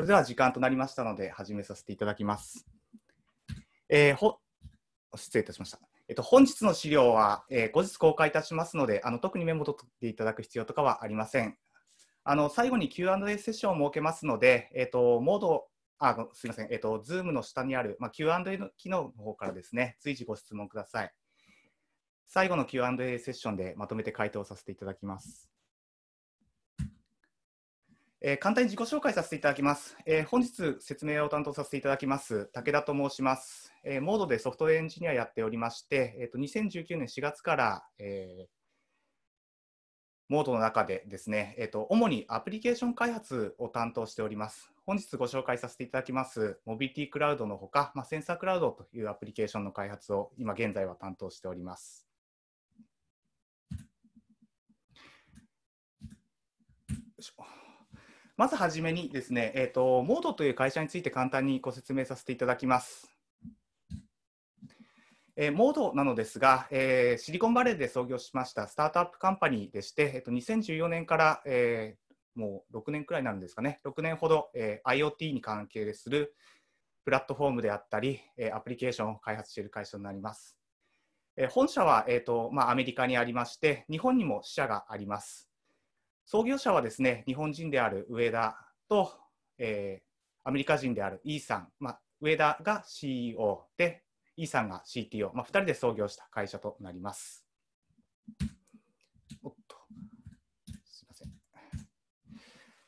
それでは時間となりましたので、始めさせていただきます。えー、ほ失礼いたしました。えっと、本日の資料は、えー、後日公開いたしますので、あの特にメモを取っていただく必要とかはありません。あの最後に Q&A セッションを設けますので、えっと、モードあすみません、えっと、Zoom の下にある、まあ、Q&A の機能の方からですね、随時ご質問ください。最後の Q&A セッションでまとめて回答させていただきます。えー、簡単に自己紹介させていただきます、えー、本日説明を担当させていただきます武田と申します、えー、モードでソフトウェアエンジニアやっておりまして、えーと、2019年4月から、えー、モードの中でですね、えーと、と主にアプリケーション開発を担当しております本日ご紹介させていただきますモビリティクラウドのほか、まあ、センサークラウドというアプリケーションの開発を今現在は担当しておりますよいしょまずはじめにですね、えーと、モードという会社について簡単にご説明させていただきます。えー、モードなのですが、えー、シリコンバレーで創業しましたスタートアップカンパニーでして、えーと、2014年から、えー、もう6年くらいになるんですかね、6年ほど、えー、IoT に関係するプラットフォームであったり、えー、アプリケーションを開発している会社になります。えー、本社は、えーとまあ、アメリカにありまして、日本にも支社があります。創業者はですね、日本人である上田と、えー、アメリカ人であるイ、e、ーさん、まあ、上田が CEO で、イ、e、ーさんが CTO、まあ、2人で創業した会社となります。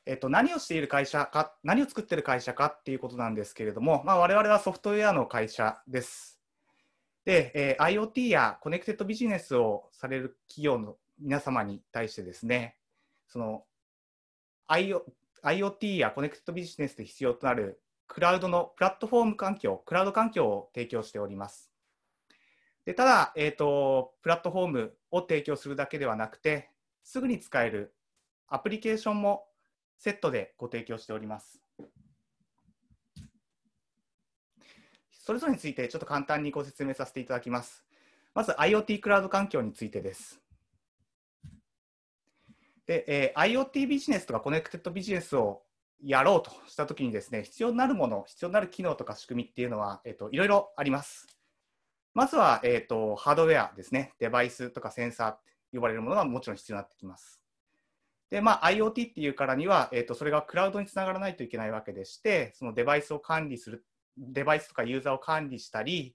えっと、何をしている会社か、何を作っている会社かっていうことなんですけれども、まあ、我々はソフトウェアの会社です。で、えー、IoT やコネクテッドビジネスをされる企業の皆様に対してですね、その IoT やコネクトビジネスで必要となるクラウドのプラットフォーム環境、クラウド環境を提供しております。でただ、えーと、プラットフォームを提供するだけではなくて、すぐに使えるアプリケーションもセットでご提供しております。それぞれについてちょっと簡単にご説明させていただきます。まず IoT クラウド環境についてです。で、えー、IoT ビジネスとかコネクテッドビジネスをやろうとしたときにですね、必要になるもの、必要になる機能とか仕組みっていうのは、えっ、ー、と、いろいろあります。まずは、えー、と、ハードウェアですね、デバイスとかセンサーって呼ばれるものがもちろん必要になってきます。で、まあ、IoT っていうからには、えっ、ー、と、それがクラウドにつながらないといけないわけでして、そのデバイスを管理する、デバイスとかユーザーを管理したり、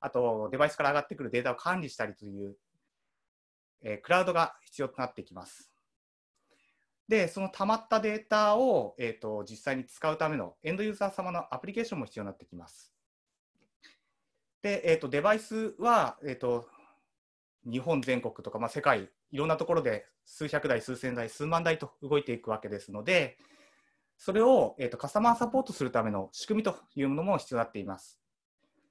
あと、デバイスから上がってくるデータを管理したりという、えクラウドが必要となってきます。で、その溜まったデータを、えーと、実際に使うためのエンドユーザー様のアプリケーションも必要になってきます。で、えーと、デバイスは、えーと、と日本全国とか、まあ、世界いろんなところで数百台、数千台、数万台と動いていくわけですので、それを、えー、とカスタマーサポートするための仕組みというものも必要になっています。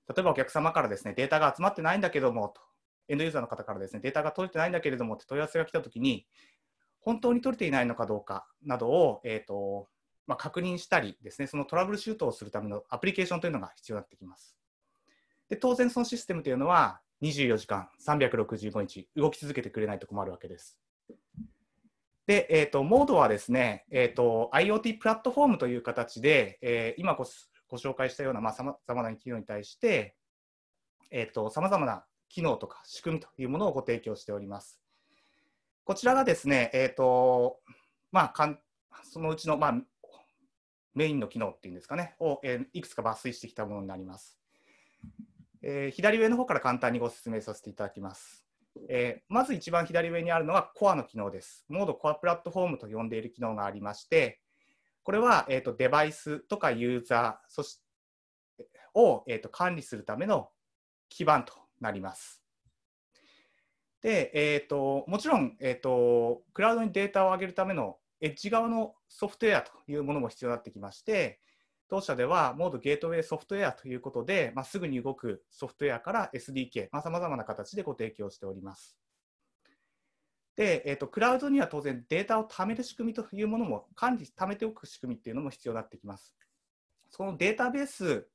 例えばお客様からですねデータが集まってないんだけどもと、エンドユーザーの方からですねデータが取れてないんだけれどもって問い合わせが来たときに、本当に取れていないのかどうかなどを、えーとまあ、確認したりですね、そのトラブルシュートをするためのアプリケーションというのが必要になってきます。で当然、そのシステムというのは24時間365日動き続けてくれないと困るわけです。で、えーと、モードはですね、えーと、IoT プラットフォームという形で、えー、今ごご紹介したようなさまざ、あ、まな企業に対して、さまざまな機能とか仕組みというものをご提供しております。こちらがですね、えーとまあ、かんそのうちの、まあ、メインの機能っていうんですかね、を、えー、いくつか抜粋してきたものになります。えー、左上の方から簡単にご説明させていただきます。えー、まず一番左上にあるのがコアの機能です。モードコアプラットフォームと呼んでいる機能がありまして、これは、えーと、デバイスとかユーザーそしを、えーと管理するための基盤となります。で、えーと、もちろん、えーと、クラウドにデータを上げるためのエッジ側のソフトウェアというものも必要になってきまして、当社では、モードゲートウェイソフトウェアということで、まあ、すぐに動くソフトウェアから SDK、さまざ、まな形でご提供しております。で、えーと、クラウドには当然データを貯める仕組みというものも、管理、貯めておく仕組みっていうのも必要になってきます。そのデータベース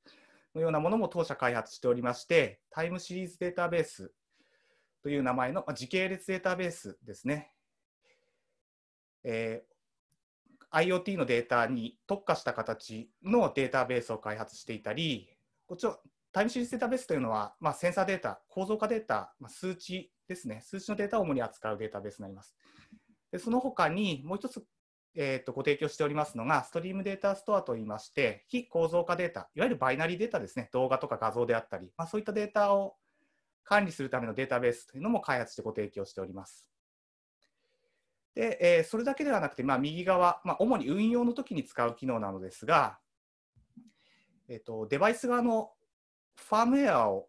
のようなものも当社開発しておりまして、タイムシリーズデータベースという名前の時系列データベースですね。えー、IoT のデータに特化した形のデータベースを開発していたり、こっちはタイムシリーズデータベースというのは、まあ、センサーデータ、構造化データ、まあ、数値ですね、数値のデータを主に扱うデータベースになります。でその他にもう一つ、えーと、とご提供しておりますのが、ストリームデータストアといいまして、非構造化データ、いわゆるバイナリーデータですね、動画とか画像であったり、まあ、そういったデータを管理するためのデータベースというのも開発してご提供しております。で、えー、それだけではなくて、まあ、右側、まあ、主に運用の時に使う機能なのですが、えーと、デバイス側のファームウェアを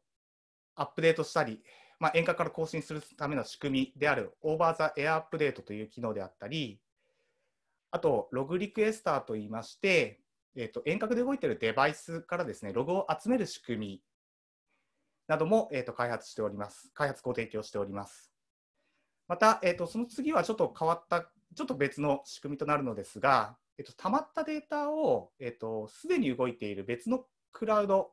アップデートしたり、まあ、遠隔から更新するための仕組みであるオーバーザエアアップデートという機能であったり、あと、ログリクエスターといいまして、えーと、と遠隔で動いているデバイスからですねログを集める仕組みなども、えー、と開発しております。開発ご提供しております。また、えー、とその次はちょっと変わった、ちょっと別の仕組みとなるのですが、えー、と溜まったデータをすで、えーに動いている別のクラウド、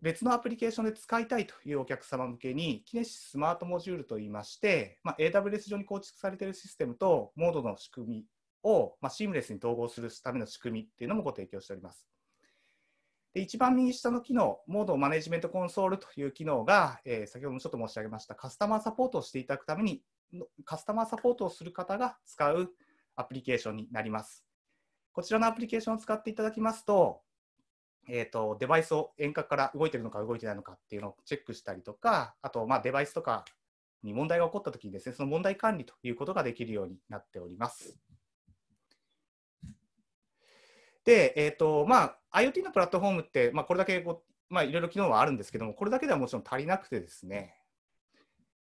別のアプリケーションで使いたいというお客様向けに、キネシススマートモジュールといいまして、まあ、AWS 上に構築されているシステムとモードの仕組みを、まあ、シームレスに統合するための仕組みっていうのもご提供しております。で一番右下の機能、モードマネジメントコンソールという機能が、えー、先ほどもちょっと申し上げましたカスタマーサポートをしていただくために、カスタマーサポートをする方が使うアプリケーションになります。こちらのアプリケーションを使っていただきますと、えーと、デバイスを遠隔から動いてるのか動いてないのかっていうのをチェックしたりとか、あとまあデバイスとかに問題が起こったときにですね、その問題管理ということができるようになっております。で、えーとまあ、IoT のプラットフォームって、まあ、これだけこう、まあ、いろいろ機能はあるんですけども、これだけではもちろん足りなくてですね、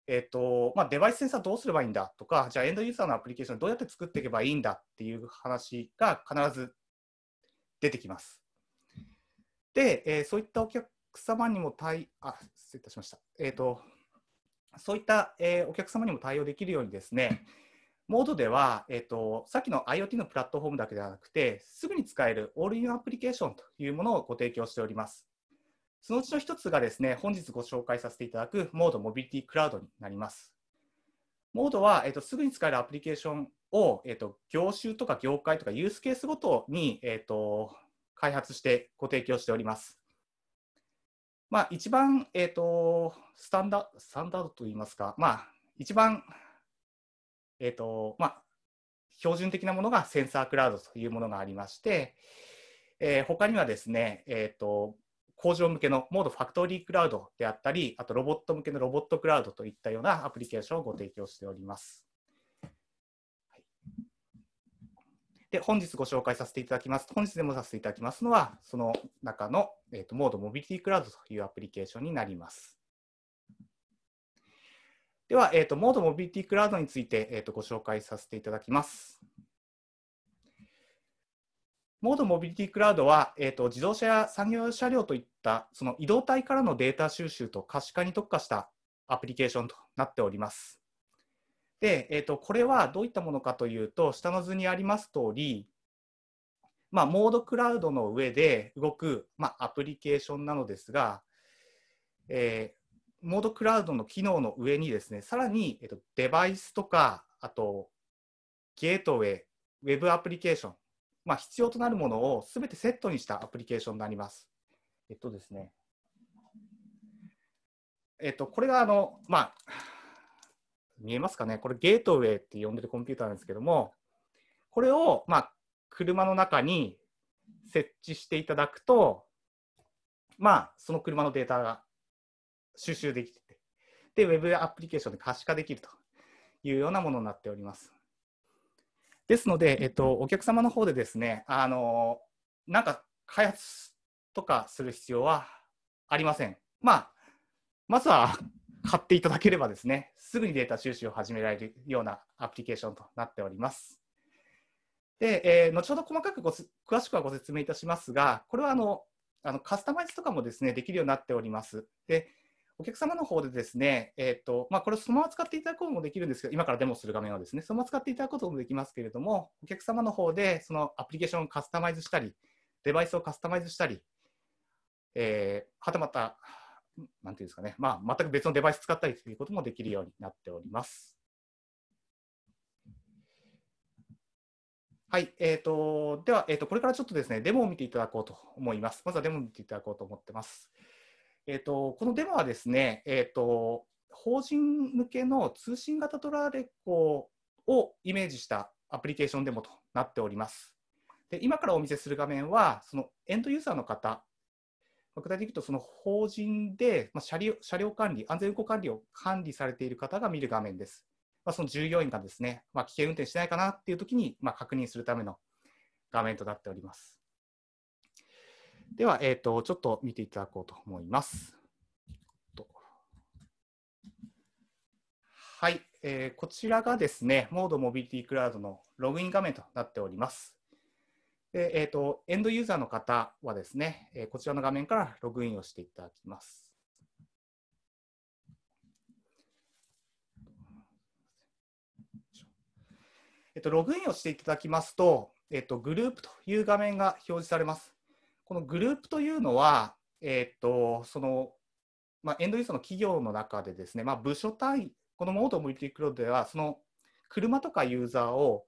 えーとまあ、デバイスセンサーどうすればいいんだとか、じゃあエンドユーザーのアプリケーションどうやって作っていけばいいんだっていう話が必ず出てきます。で、えー、そういったお客様にも対あ失礼いたしました。えっ、ー、とそういった、えー、お客様にも対応できるようにですね、モードでは、えっと、さっきの IoT のプラットフォームだけではなくて、すぐに使えるオールインアプリケーションというものをご提供しております。そのうちの一つがですね、本日ご紹介させていただくモードモビリティクラウドになります。モードは、えっと、すぐに使えるアプリケーションを、えっと、業種とか業界とかユースケースごとに、えっと、開発してご提供しております。まあ、一番、えっと、スタンダスタンダードといいますか、まあ、一番えっ、ー、と、まあ、標準的なものがセンサークラウドというものがありまして、えー、他にはですね、えっ、ー、と、工場向けのモードファクトリークラウドであったり、あとロボット向けのロボットクラウドといったようなアプリケーションをご提供しております。で本日ご紹介させていただきます、本日でもさせていただきますのは、その中の、えーとモードモビリティクラウドというアプリケーションになります。では、えーと、モードモビリティクラウドについて、えーと、ご紹介させていただきます。モードモビリティクラウドは、えーと、と自動車や産業車両といったその移動体からのデータ収集と可視化に特化したアプリケーションとなっております。で、えー、とこれはどういったものかというと、下の図にあります通り、まあ、モードクラウドの上で動く、まあ、アプリケーションなのですが、えー、モードクラウドの機能の上にですね、さらに、えっと、デバイスとか、あとゲートウェイ、ウェブアプリケーション、まあ、必要となるものをすべてセットにしたアプリケーションになります。えっとですね、えっと、これがあの、まあ、見えますかね、これゲートウェイって呼んでるコンピューターなんですけども、これを、まあ、車の中に設置していただくと、まあ、その車のデータが収集できてて、で、ウェブアプリケーションで可視化できるというようなものになっております。ですので、えっと、お客様の方でですね、あの、なんか開発とかする必要はありません。まあ、まずは 買っていただければですね、すぐにデータ収集を始められるようなアプリケーションとなっております。で、えー、後ほど細かくご詳しくはご説明いたしますが、これはあのあのカスタマイズとかもですねできるようになっております。でお客様の方でですね、えっ、ー、と、まあ、これそのまま使っていただくこともできるんですけど、今からデモする画面はですね、そのまま使っていただくこともできますけれども、お客様の方でそのアプリケーションをカスタマイズしたり、デバイスをカスタマイズしたり、えー、はたまた、なんていうんですかね、まあ、全く別のデバイス使ったりということもできるようになっております。はい、えーと、とでは、えーと、これからちょっとですね、デモを見ていただこうと思います。まずはデモを見ていただこうと思ってます。えーと、このデモはですね、えーと、法人向けの通信型トラレコをイメージしたアプリケーションデモとなっております。で今からお見せする画面は、そのエンドユーザーの方、具体的に言うと、その法人で、まあ、車両車両管理、安全運行管理を管理されている方が見る画面です。まあ、その従業員がですね、まあ、危険運転してないかなっていうときに、まあ、確認するための画面となっております。では、えっ、ー、と、ちょっと見ていただこうと思います。はい、えー、こちらがですね、モードモビリティクラウドのログイン画面となっております。でえーと、エンドユーザーの方はですね、えー、こちらの画面からログインをしていただきます。えっ、と、ログインをしていただきますと、えっ、と、グループという画面が表示されます。このグループというのは、えっ、とそのまあ、エンドユーザーの企業の中でですね、まあ、部署単位、このモードモリティクロードでは、その車とかユーザーを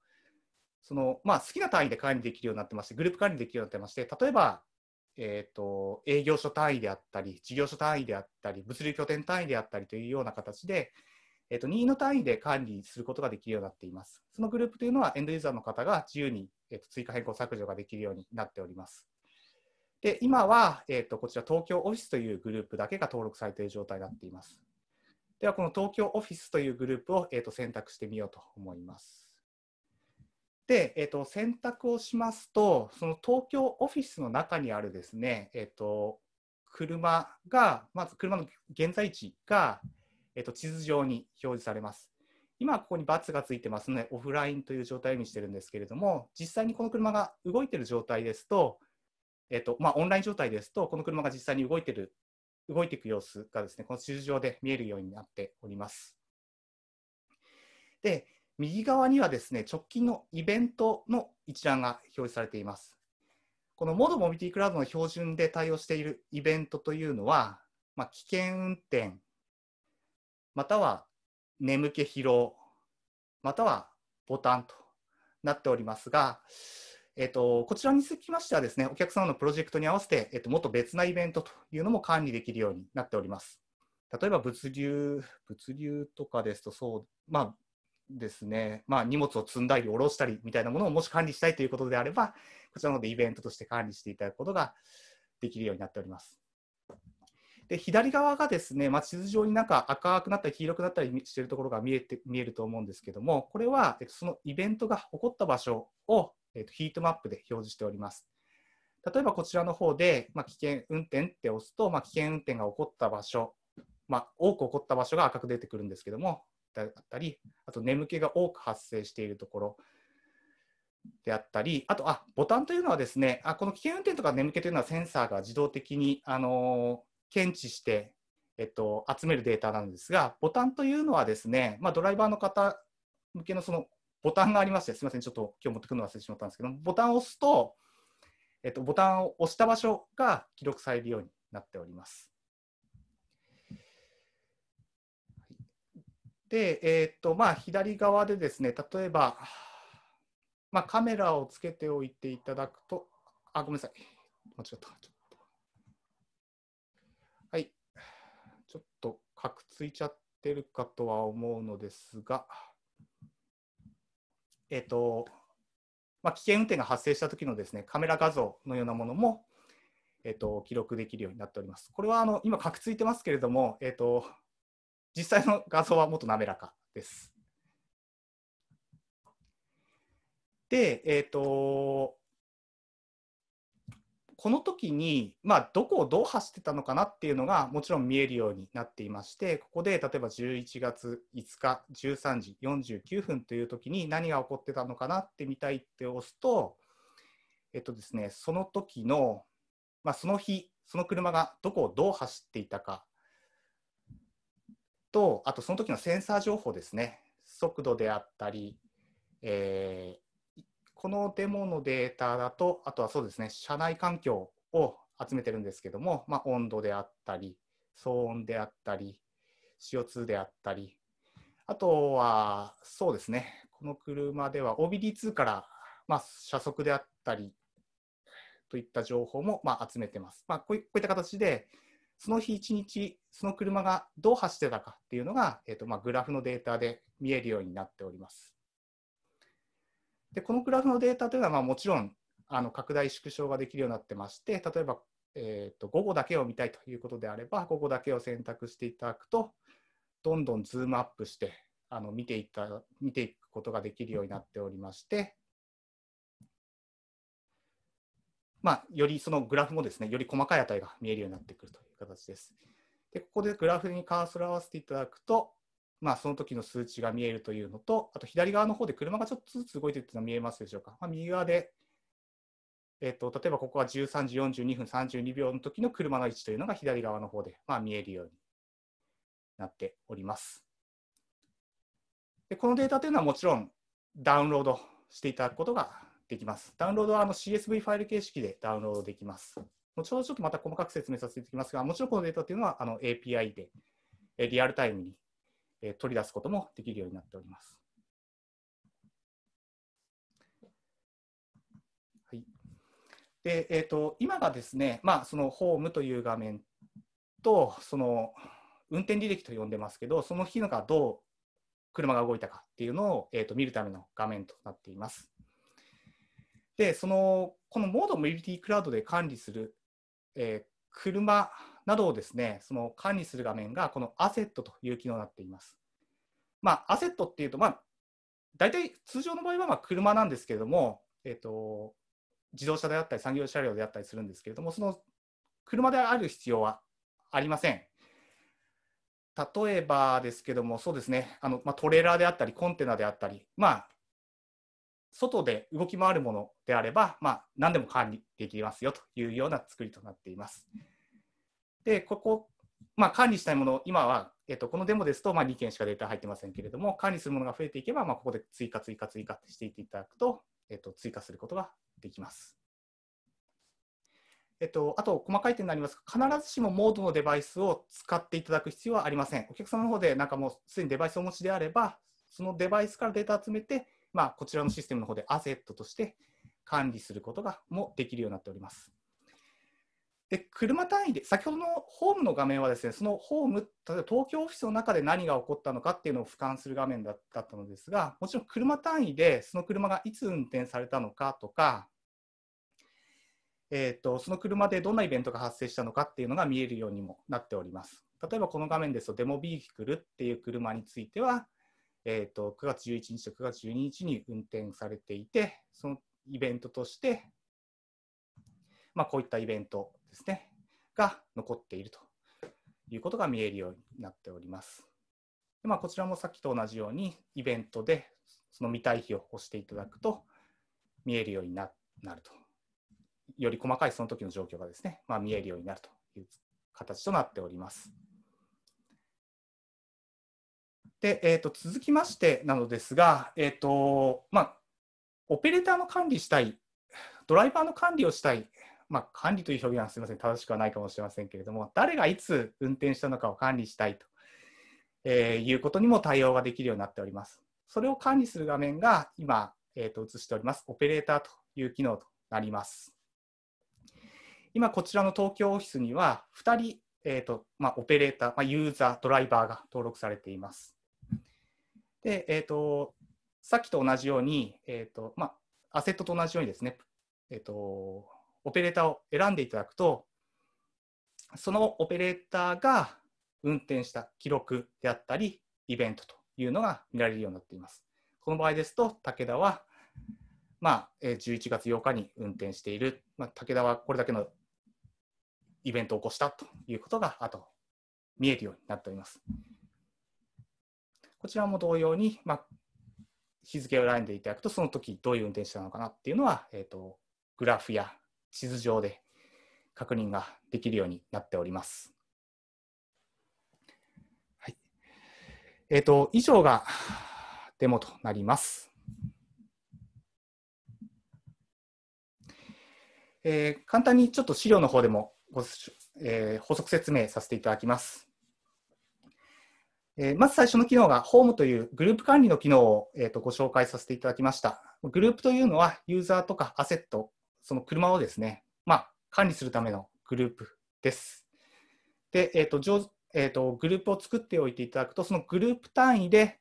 その、まあ、好きな単位で管理できるようになってまして、グループ管理できるようになってまして、例えば、えーと、営業所単位であったり、事業所単位であったり、物流拠点単位であったりというような形で、えーと、任意の単位で管理することができるようになっています。そのグループというのは、エンドユーザーの方が自由に、えーと追加変更削除ができるようになっております。で今は、えーと、こちら東京オフィスというグループだけが登録されている状態になっています。ではこの東京オフィスというグループを、えーと、選択してみようと思います。で、えーと、選択をしますとその東京オフィスの中にあるですね、えー、と車がまず車の現在地が、えー、と地図上に表示されます。今ここにバツがついてますのでオフラインという状態を意味してるんですけれども実際にこの車が動いてる状態ですとえっとまあ、オンライン状態ですと、この車が実際に動いてる、動いていく様子がですね、この地図上で見えるようになっております。で、右側にはですね、直近のイベントの一覧が表示されています。このモードモビリティクラウドの標準で対応しているイベントというのは、まあ、危険運転、または眠気疲労、またはボタンとなっておりますが、えっと、こちらにつきましてはですね、お客様のプロジェクトに合わせて、えっと、もっと別なイベントというのも管理できるようになっております。例えば物流、物流とかですと、そう、まあですね、まあ、荷物を積んだり下ろしたりみたいなものをもし管理したいということであれば、こちらのでイベントとして管理していただくことができるようになっております。で左側がですね、まあ、地図上になんか赤くなったり黄色くなったりしているところが見えて見えると思うんですけども、これはそのイベントが起こった場所をえー、とヒートマップで表示しております。例えばこちらの方で、まあ、危険運転って押すと、まあ、危険運転が起こった場所、まあ、多く起こった場所が赤く出てくるんですけども、だったり、あと眠気が多く発生しているところであったり、あとあボタンというのはですねあ、この危険運転とか眠気というのはセンサーが自動的に、あのー、検知して、えっと、集めるデータなんですが、ボタンというのはですね、まあ、ドライバーの方向けのそのボタンがありまして、すみません、ちょっと今日持ってくるの忘れてしまったんですけど、ボタンを押すと、えっと、ボタンを押した場所が記録されるようになっております。で、えっとまあ、左側でですね、例えば、まあ、カメラをつけておいていただくと、あ、ごめんなさい、間違った。はい、ちょっと、かくついちゃってるかとは思うのですが。えっ、ー、と、まあ、危険運転が発生した時のですね、カメラ画像のようなものも、えっ、ー、と、記録できるようになっております。これは、あの、今、かくついてますけれども、えっ、ー、と、実際の画像はもっと滑らかです。で、えっ、と、この時に、まあ、どこをどう走ってたのかなっていうのがもちろん見えるようになっていましてここで例えば11月5日13時49分という時に何が起こってたのかなって見たいって押すと、えっとですね、その時の、まあ、その日その車がどこをどう走っていたかとあとその時のセンサー情報ですね速度であったり、えー、このデモのデータだと、あとはそうですね、社内環境を集めてるんですけども、まあ、温度であったり、騒音であったり、CO2 であったり、あとは、そうですね、この車では OBD2 から、まあ、車速であったりといった情報も、まあ、集めてます。まあ、こういった形で、その日1日、その車がどう走ってたかっていうのが、えーとまあ、グラフのデータで見えるようになっております。でこのグラフのデータというのはまあもちろんあの拡大縮小ができるようになってまして例えば、えーと、午後だけを見たいということであれば午後だけを選択していただくとどんどんズームアップしてあの見ていった見ていくことができるようになっておりまして、まあ、よりそのグラフもですねより細かい値が見えるようになってくるという形です。でここでグラフにカーソルを合わせていただくとまあ、その時の数値が見えるというのと、あと左側の方で車がちょっとずつ動いているというのが見えますでしょうか。まあ、右側で、えっと、例えばここは13時42分32秒の時の車の位置というのが左側の方で、まあ、見えるようになっております。でこのデータというのはもちろんダウンロードしていただくことができます。ダウンロードはあの CSV ファイル形式でダウンロードできます。後ほどちょっとまた細かく説明させていただきますが、もちろんこのデータというのはあの API でリアルタイムにえ取り出すこともできるようになっております。はい、で、えーと、今がですね、まあ、そのホームという画面とその運転履歴と呼んでますけど、その日のがどう車が動いたかっていうのを、えーと、と見るための画面となっています。で、そのこのモードモビリティクラウドで管理する、え車などをですね、その管理する画面がこのアセットという機能になっています。まあ、アセットっていうと、まあ、大体通常の場合はま車なんですけれども、えっ、ー、と、自動車であったり産業車両であったりするんですけれども、その車である必要はありません。例えばですけども、そうですね、あのまあ、トレーラーであったり、コンテナであったり、まあ、外で動き回るものであれば、まあ、何でも管理できますよというような作りとなっています。で、ここ、まあ、管理したいもの、今は、えっと、このデモですと、まあ、2件しかデータ入ってませんけれども、管理するものが増えていけば、まあ、ここで追加、追加、追加していっていただくと、えっと、追加することができます。えっと、あと、細かい点になりますが、必ずしもモードのデバイスを使っていただく必要はありません。お客様の方で、なんかもうすでにデバイスをお持ちであれば、そのデバイスからデータを集めて、まあ、こちらのシステムの方でアセットとして管理することがもできるようになっております。で車単位で、先ほどのホームの画面はですね、そのホーム、例えば東京オフィスの中で何が起こったのかっていうのを俯瞰する画面だったのですが、もちろん車単位でその車がいつ運転されたのかとか、えーと、その車でどんなイベントが発生したのかっていうのが見えるようにもなっております。例えばこの画面ですと、デモビークルっていう車については、えーと、9月11日と9月12日に運転されていて、そのイベントとして、まあ、こういったイベントですね、が残っているということが見えるようになっております。でまあ、こちらもさっきと同じように、イベントでその見たい日を押していただくと、見えるようになると。より細かいその時の状況がですね、まあ、見えるようになるという形となっております。で、えー、と続きましてなのですが、えーとまあ、オペレーターの管理したい、ドライバーの管理をしたい、まあ、管理という表現はすみません、正しくはないかもしれませんけれども、誰がいつ運転したのかを管理したいと、えー、いうことにも対応ができるようになっております。それを管理する画面が今、えー、と映しております、オペレーターという機能となります。今、こちらの東京オフィスには2人、えーとまあ、オペレーター、まあ、ユーザー、ドライバーが登録されています。で、えっ、ー、と、さっきと同じように、えっ、ー、と、まあ、アセットと同じようにですね、えっ、ー、と、オペレーターを選んでいただくと、そのオペレーターが運転した記録であったり、イベントというのが見られるようになっています。この場合ですと、武田は、まあ、11月8日に運転している、まあ、武田はこれだけのイベントを起こしたということが、あと見えるようになっております。こちらも同様に、まあ、日付を選んでいただくと、その時どういう運転手なのかなっていうのは、えーと、グラフや地図上で確認ができるようになっております。はいえーと、と以上がデモとなります。えー、簡単にちょっと資料の方でもご、えー、補足説明させていただきます。えまず最初の機能が、ホームというグループ管理の機能を、えー、とご紹介させていただきました。グループというのは、ユーザーとかアセット、その車をですね、まあ、管理するためのグループです。で、えーと上えーと、グループを作っておいていただくと、そのグループ単位で、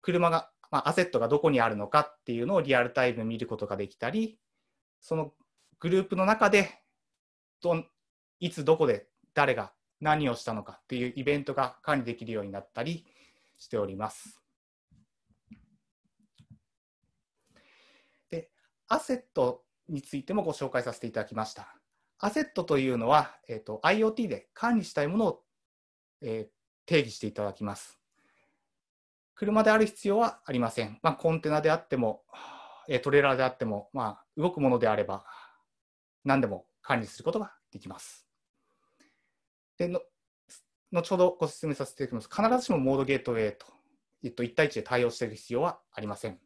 車が、まあ、アセットがどこにあるのかっていうのをリアルタイム見ることができたり、そのグループの中でど、いつどこで誰が何をしたのかっていうイベントが管理できるようになったりしております。で、アセットについてもご紹介させていただきました。アセットというのは、えーと、IoT で管理したいものを、えー、定義していただきます。車である必要はありません。まあ、コンテナであっても、えトレーラーであっても、まあ、動くものであれば、何でも管理することができます。での後ほどご説明させていただきます。必ずしもモードゲートウェイと、えっと、1対1で対応している必要はありません。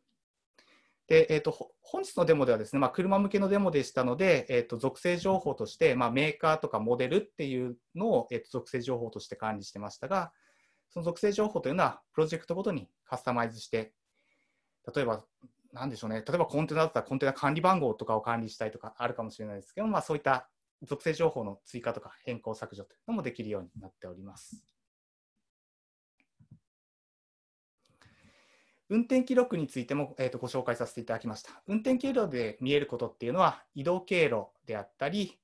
でえっと、本日のデモではですね、まあ、車向けのデモでしたので、えっと、属性情報として、まあ、メーカーとかモデルっていうのを、えっと、と属性情報として管理してましたが、その属性情報というのはプロジェクトごとにカスタマイズして、例えばなんでしょうね、例えばコンテナだったらコンテナ管理番号とかを管理したいとかあるかもしれないですけど、まあ、そういった属性情報の追加とか変更削除というのもできるようになっております。運転記録についても、えー、とご紹介させていただきました。運転経路で見えることっていうのは移動経路であったり、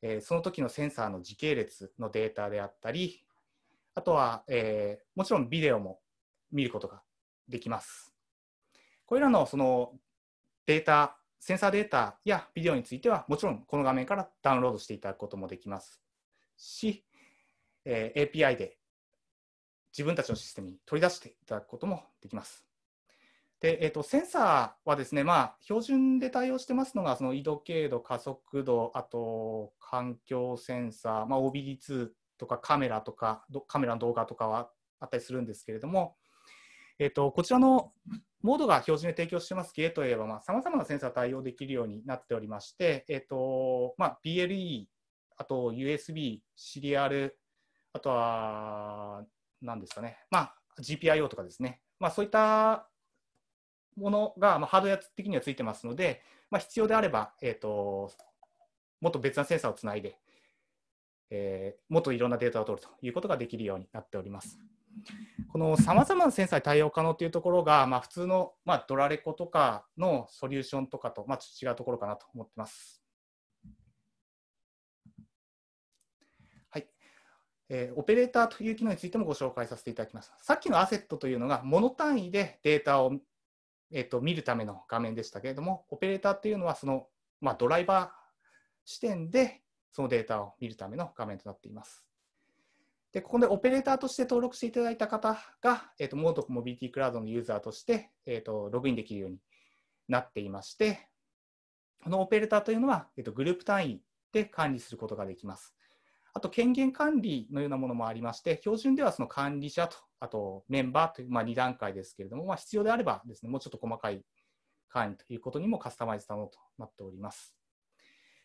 えー、その時のセンサーの時系列のデータであったり、あとは、えー、もちろんビデオも見ることができます。これらのそのデータセンサーデータやビデオについては、もちろんこの画面からダウンロードしていただくこともできますし、えー、API で自分たちのシステムに取り出していただくこともできます。でえーと、センサーはですね、まあ、標準で対応してますのが、その緯度、経度、加速度、あと環境センサー、まあ、OBD2 とかカメラとか、カメラの動画とかはあったりするんですけれども、えっと、こちらのモードが標準で提供してますゲートウェイは、さまざ、まなセンサー対応できるようになっておりまして、えっとまあ、BLE、あと USB、シリアル、あとは、なんですかね、まあ、GPIO とかですね、まあ、そういったものが、まあ、ハードウェア的にはついてますので、まあ、必要であれば、えっと、もっと別なセンサーをつないで、えー、もっといろんなデータを取るということができるようになっております。このさまざまなセンサーに対応可能というところが、まあ、普通の、まあ、ドラレコとかのソリューションとかと、まあ、違うところかなと思ってます。はいえー、オペレーターという機能についてもご紹介させていただきました。さっきのアセットというのが、モノ単位でデータを、えーと、と見るための画面でしたけれども、オペレーターというのはその、まあ、ドライバー視点でそのデータを見るための画面となっています。で、ここでオペレーターとして登録していただいた方が、えーと、モードモビリティクラウドのユーザーとして、えーと、ログインできるようになっていまして、このオペレーターというのは、えーと、とグループ単位で管理することができます。あと、権限管理のようなものもありまして、標準ではその管理者と、あとメンバーという、まあ、2段階ですけれども、まあ、必要であればですね、もうちょっと細かい管理ということにもカスタマイズ可能となっております。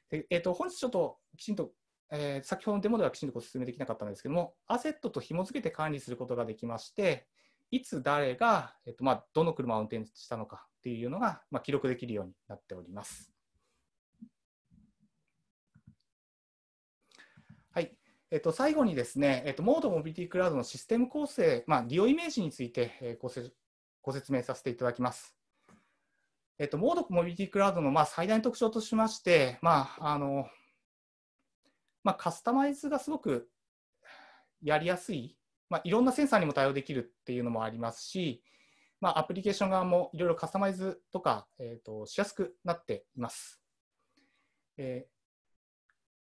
でえー、と本日ちょっときちんとえー、先ほどのデモではきちんとご説明できなかったんですけども、アセットと紐付けて管理することができまして、いつ誰が、えっとまあ、どの車を運転したのかっていうのが、まあ、記録できるようになっております。はいえっと、最後にですね、えっと、モードモビリティクラウドのシステム構成、まあ、利用イメージについて、えー、ごせご説明させていただきます。えっと、モードモビリティクラウドのまあ最大の特徴としまして、まあ、あのまあ、カスタマイズがすごくやりやすい、まあ、いろんなセンサーにも対応できるっていうのもありますし、まあ、アプリケーション側もいろいろカスタマイズとか、えーと、しやすくなっています。え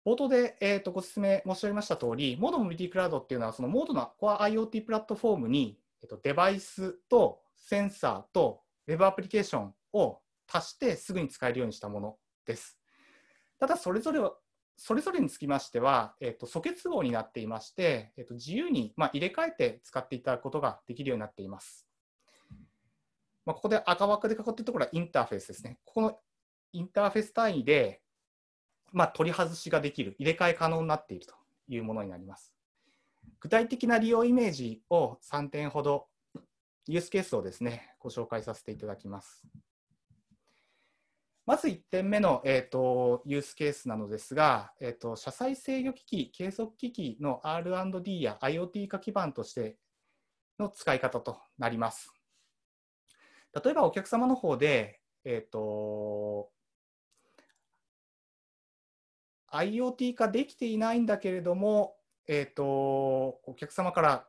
ー、冒頭で、えーと、ご説明申し上げました通り、モードモビリティクラウドっていうのは、そのモードの Core IoT プラットフォームに、えーと、デバイスとセンサーと Web アプリケーションを足してすぐに使えるようにしたものです。ただ、それぞれそれぞれにつきましては、えっと、と素結合になっていまして、えっと、と自由に、まあ、入れ替えて使っていただくことができるようになっています。まあ、ここで赤枠で囲っているところはインターフェースですね。ここのインターフェース単位で、まあ、取り外しができる、入れ替え可能になっているというものになります。具体的な利用イメージを3点ほど、ユースケースをですね、ご紹介させていただきます。まず1点目の、えーと、ユースケースなのですが、えーと、車載制御機器、計測機器の R&D や IoT 化基盤としての使い方となります。例えばお客様の方で、えーと、と IoT 化できていないんだけれども、えー、とお客様から、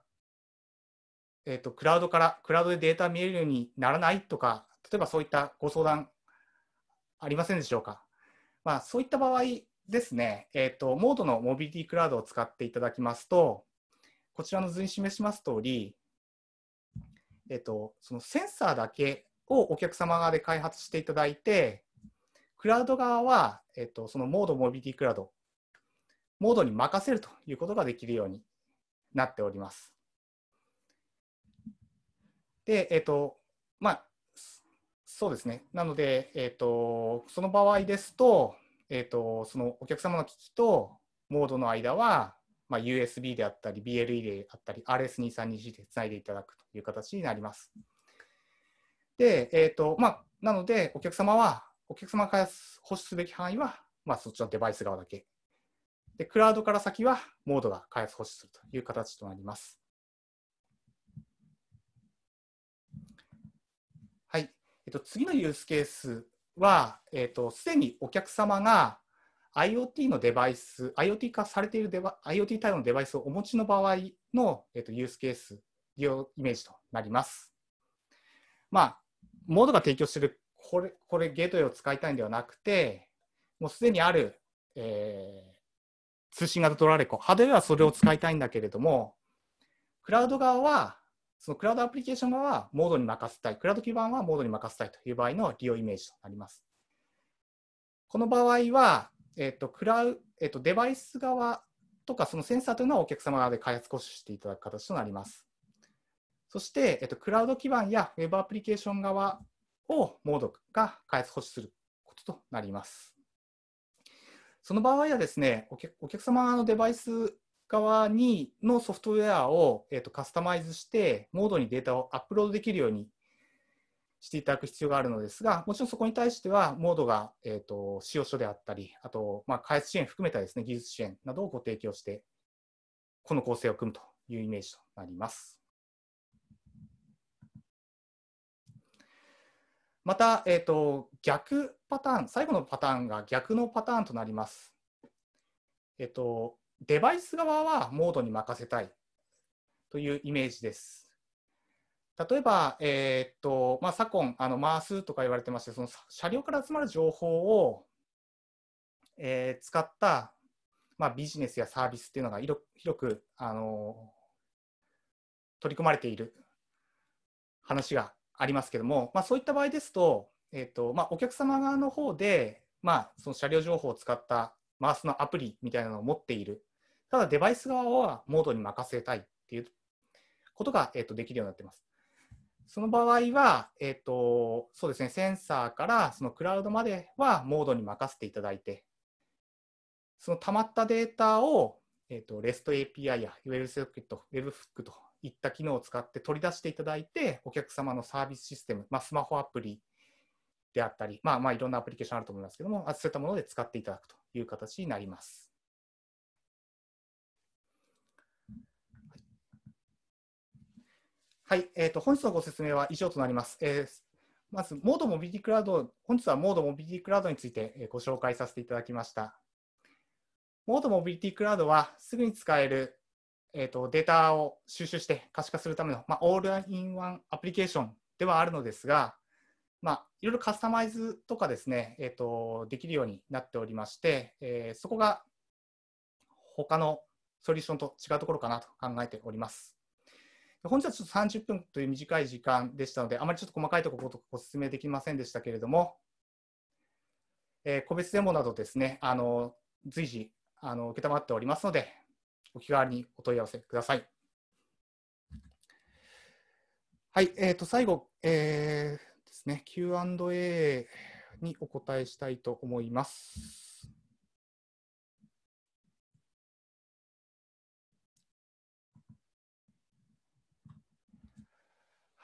えー、とクラウドからクラウドでデータ見えるようにならないとか例えばそういったご相談ありませんでしょうか。まあ、そういった場合ですね、えーと、モードのモビリティクラウドを使っていただきますと、こちらの図に示します通り、えーと、そのセンサーだけをお客様側で開発していただいて、クラウド側は、えーと、そのモードモビリティクラウド、モードに任せるということができるようになっております。で、えーとまあ、そうですね。なので、えっ、ー、と、その場合ですと、えっ、ー、と、そのお客様の機器とモードの間は、まあ、USB であったり、BLE であったり、RS232G でつないでいただくという形になります。で、えっ、ー、と、まあ、なので、お客様は、お客様から保守すべき範囲は、まあ、そっちのデバイス側だけ。で、クラウドから先は、モードが開発保守するという形となります。えっと、次のユースケースは、えっと、すでにお客様が IoT のデバイス、IoT 化されているデバ IoT 対応のデバイスをお持ちの場合の、えっと、ユースケース、利用イメージとなります。まあ、モードが提供しているこれ、これゲートウェイを使いたいんではなくて、もうすでにある、えー、通信型ドラレコ、ハードウェアはそれを使いたいんだけれども、クラウド側はそのクラウドアプリケーション側はモードに任せたい、クラウド基盤はモードに任せたいという場合の利用イメージとなります。この場合は、えっと、クラウ、えっと、デバイス側とか、そのセンサーというのはお客様側で開発保守していただく形となります。そして、えっと、クラウド基盤や Web アプリケーション側をモードが開発保守することとなります。その場合はですね、お客様側のデバイス側にのソフトウェアを、えーと、カスタマイズして、モードにデータをアップロードできるようにしていただく必要があるのですが、もちろんそこに対しては、モードが、えーと、使用書であったり、あと、まあ、開発支援含めたですね、技術支援などをご提供して、この構成を組むというイメージとなります。また、えーと、逆パターン、最後のパターンが逆のパターンとなります。えっ、と、デバイス側はモードに任せたいというイメージです。例えば、えー、っとまあ、昨今あの、回すとか言われてまして、その車両から集まる情報を、えー、使った、まあ、ビジネスやサービスっていうのが広くあの取り組まれている話がありますけども、まあ、そういった場合ですと、えーとまあ、お客様側の方で、まあ、その車両情報を使ったマースのアプリみたいなのを持っているただデバイス側はモードに任せたいっていうことが、えーと、できるようになってます。その場合は、えーとそうですね、センサーからそのクラウドまではモードに任せていただいて、そのたまったデータを、えーと、と REST API や WebSocket、WebFook といった機能を使って取り出していただいて、お客様のサービスシステム、まあ、スマホアプリであったり、まあ、まあいろんなアプリケーションあると思いますけども、そういったもので使っていただくという形になります。はい、えーと、本日のご説明は以上となります。えー、まず、モードモビリティクラウド、本日はモードモビリティクラウドについてご紹介させていただきました。モードモビリティクラウドは、すぐに使える、えーと、データを収集して可視化するための、まあ、オールインワンアプリケーションではあるのですが、まあ、いろいろカスタマイズとかですね、えーと、とできるようになっておりまして、えー、そこが他のソリューションと違うところかなと考えております。本日はちょっと30分という短い時間でしたので、あまりちょっと細かいところとお勧めできませんでしたけれども、えー、個別デモなどですね、あの随時あの承っておりますので、お気軽にお問い合わせください。はい、えー、と最後、えー、ですね、Q&A にお答えしたいと思います。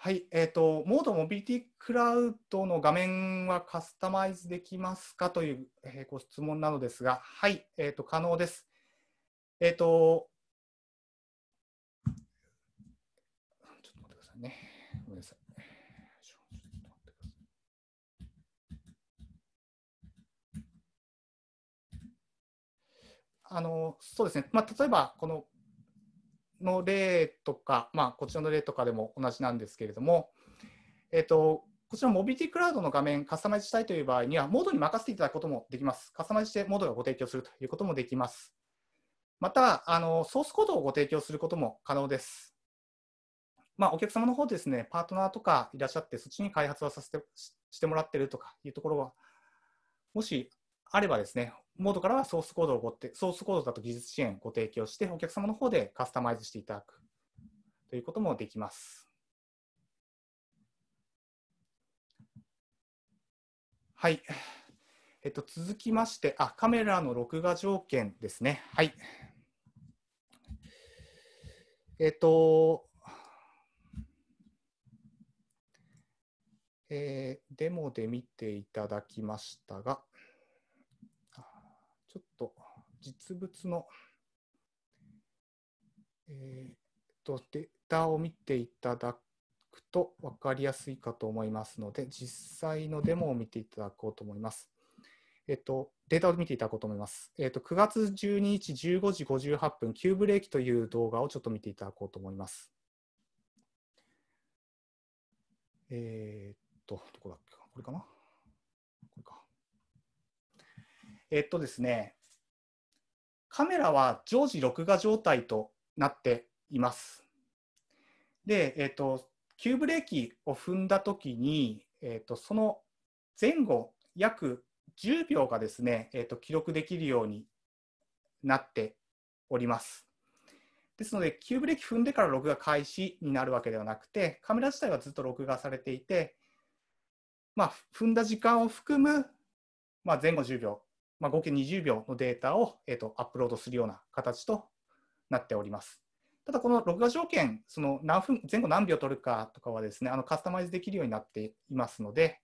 はい、えっ、ー、と、モードモビリティクラウドの画面はカスタマイズできますかという、えー、ご質問なのですが、はい、えっ、ー、と、可能です。えっ、と、ちょっと待ってくださいね。ごめんなさい。あのそうですね、まあ、例えばこのの例とか、まあ、こちらの例とかでも同じなんですけれども、えっと、こちらモビリティクラウドの画面カスタマイズしたいという場合には、モードに任せていただくこともできます。カスタマイズしてモードがご提供するということもできます。また、あのソースコードをご提供することも可能です。まあ、お客様の方ですね、パートナーとかいらっしゃって、そっちに開発をさせてしてもらってるとかいうところは、もしあればですね、モードからはソースコードをごって、ソースコードだと技術支援をご提供して、お客様の方でカスタマイズしていただくということもできます。はい。えっと、続きまして、あ、カメラの録画条件ですね。はい。えっと、えー、デモで見ていただきましたが、ちょっと実物の、えー、とデータを見ていただくと分かりやすいかと思いますので、実際のデモを見ていただこうと思います。えっと、データを見ていただこうと思います。えっと、9月12日15時58分、急ブレーキという動画をちょっと見ていただこうと思います。えー、っと、どこだっけこれかなえっとですね、カメラは常時録画状態となっています。で、えっと、急ブレーキを踏んだときに、えっと、その前後約10秒がですね、えっと、記録できるようになっております。ですので、急ブレーキ踏んでから録画開始になるわけではなくて、カメラ自体はずっと録画されていて、まあ、踏んだ時間を含む、まあ、前後10秒まあ、合計20秒のデータを、えーと、アップロードするような形となっております。ただこの録画条件、その何分前後何秒取るかとかはですね、あのカスタマイズできるようになっていますので、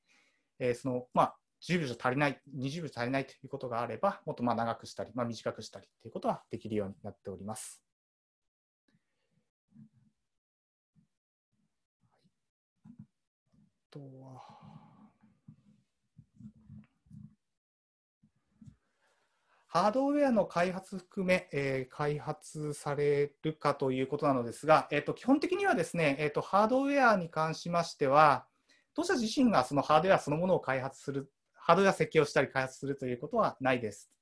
えー、そのまあ、10秒じゃ足りない、20秒足りないということがあれば、もっとまあ長くしたり、まあ、短くしたりということはできるようになっております。とはハードウェアの開発含め、えー、開発されるかということなのですが、えー、と基本的にはですね、えー、とハードウェアに関しましては、当社自身がそのハードウェアそのものを開発する、ハードウェア設計をしたり開発するということはないです。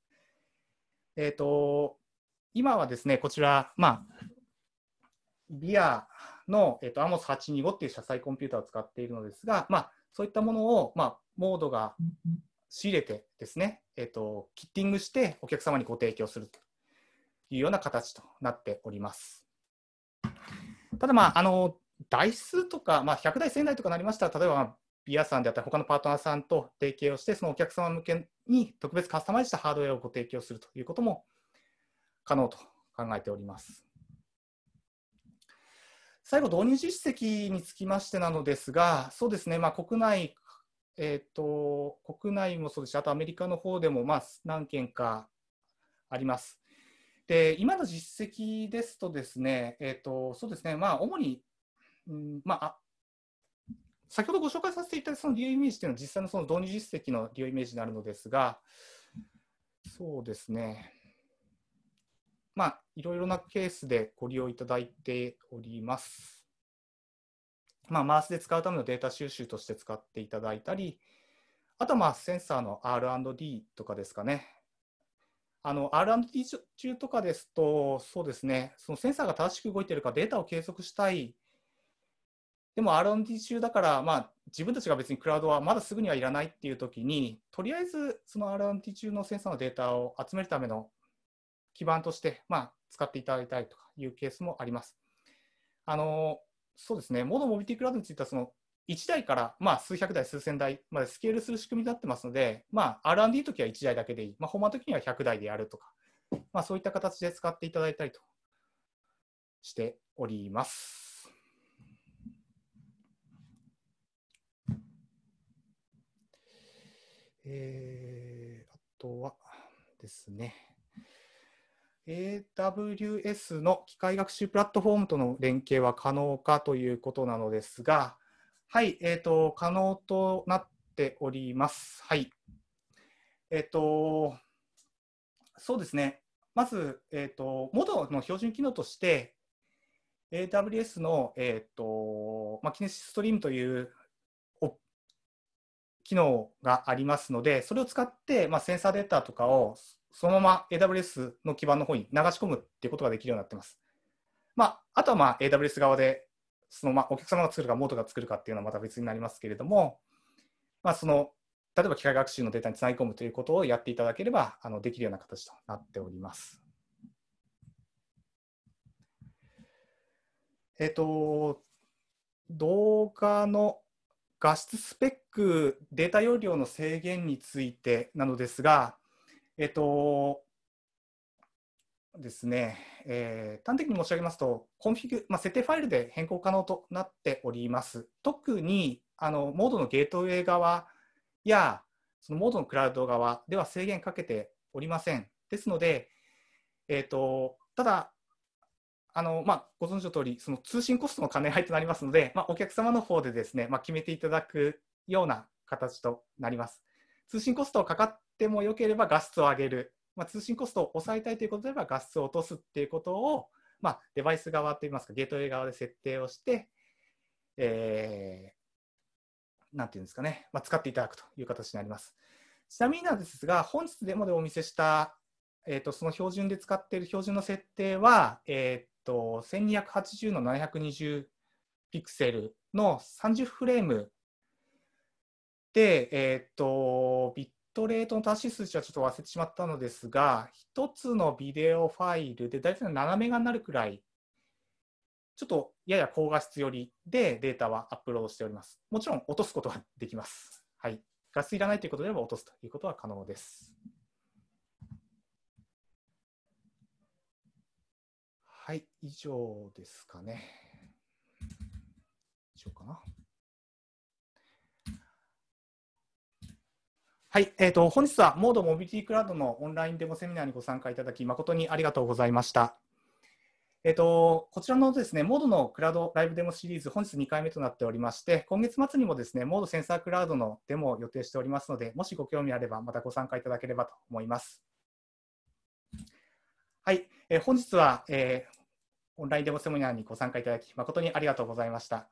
えっ、ー、と、今はですね、こちら、まあ、ビアの、えっ、ー、と、アモス825っていう車載コンピューターを使っているのですが、まあ、そういったものを、まあ、モードが仕入れてですね、えっと、キッティングしてお客様にご提供するというような形となっております。ただ、まあ、あの台数とか、まあ、100台、1000台とかなりましたら、例えばビアさんであったり、他のパートナーさんと提携をして、そのお客様向けに特別カスタマイズしたハードウェアをご提供するということも可能と考えております。最後、導入実績につきましてなのですが、そうですね、まあ、国内えーと、国内もそうですし、あとアメリカの方でもまあ何件かあります。で、今の実績ですとですね、えーと、とそうですね、まあ、主に、うんまあ、先ほどご紹介させていただいたその利用イメージというのは、実際のその導入実績の利用イメージになるのですが、そうですね、まあ、いろいろなケースでご利用いただいております。まあ、マウスで使うためのデータ収集として使っていただいたり、あとはまあセンサーの R&D とかですかね。R&D 中とかですと、そうですね、そのセンサーが正しく動いているか、データを計測したい。でも R&D 中だから、まあ、自分たちが別にクラウドはまだすぐにはいらないっていうときに、とりあえずその R&D 中のセンサーのデータを集めるための基盤として、まあ、使っていただきたいというケースもあります。あのそうですね、モノモビティクラウドについては、その1台から、まあ、数百台、数千台までスケールする仕組みになってますので、まあ、R&D の時は1台だけでいい、まあ、ホマの時には100台でやるとか、まあ、そういった形で使っていただいたりとしております。えー、あとはですね。AWS の機械学習プラットフォームとの連携は可能かということなのですが、はい、えーと、可能となっております。はいえーと、そうですね、まず、えーと、と元の標準機能として、AWS の、えーとまあ、キネシストリームという機能がありますので、それを使って、まあ、センサーデータとかをそのまま AWS の基盤の方に流し込むっていうことができるようになってます。まあ、あとはまあ AWS 側でそのまあお客様が作るか、モートが作るかっていうのはまた別になりますけれども、まあ、その例えば機械学習のデータにつなぎ込むということをやっていただければあのできるような形となっております。えっと、動画の画質スペック、データ容量の制限についてなのですが、えっとですね、えー、端的に申し上げますと、コンフィグ、まあ、設定ファイルで変更可能となっております。特にあのモードのゲートウェイ側やそのモードのクラウド側では制限かけておりません。ですので、えーと、ただあの、まあ、ご存知の通り、その通信コストの兼ね合いとなりますので、まあ、お客様の方でですね、まあ、決めていただくような形となります。通信コストをかかでも良ければ画質を上げる、まあ、通信コストを抑えたいということであれば画質を落とすっていうことを、まあ、デバイス側といいますかゲートウェイ側で設定をして、えー、なんていうんですかね、まあ、使っていただくという形になります。ちなみになんですが、本日デモでお見せした、えー、とその標準で使っている標準の設定は、えー、と1280の720ピクセルの30フレームで、えーと、ビトレートの足し数値はちょっと忘れてしまったのですが、1つのビデオファイルで大体7メガになるくらい、ちょっとやや高画質よりでデータはアップロードしております。もちろん落とすことはできます。はい、画質いらないということであれば落とすということは可能です。はい、以上ですかね。以上かな。はい、えーと、本日はモードモビリティクラウドのオンラインデモセミナーにご参加いただき誠にありがとうございました。えーと、とこちらのですねモードのクラウドライブデモシリーズ、本日2回目となっておりまして、今月末にもですねモードセンサークラウドのデモを予定しておりますので、もしご興味あれば、またご参加いただければと思います。はい、えー、本日は、えー、オンラインデモセミナーにご参加いただき、誠にありがとうございました。